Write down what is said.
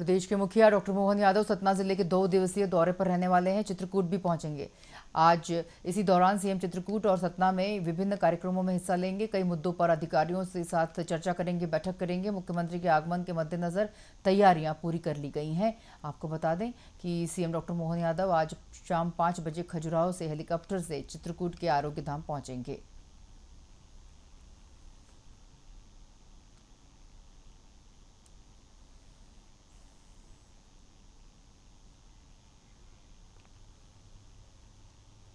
प्रदेश के मुखिया डॉक्टर मोहन यादव सतना जिले के दो दिवसीय दौरे पर रहने वाले हैं चित्रकूट भी पहुंचेंगे आज इसी दौरान सीएम चित्रकूट और सतना में विभिन्न कार्यक्रमों में हिस्सा लेंगे कई मुद्दों पर अधिकारियों से साथ चर्चा करेंगे बैठक करेंगे मुख्यमंत्री के आगमन के मद्देनजर तैयारियां पूरी कर ली गई हैं आपको बता दें कि सीएम डॉक्टर मोहन यादव आज शाम पाँच बजे खजुराहो से हेलीकॉप्टर से चित्रकूट के आरोग्य धाम पहुंचेंगे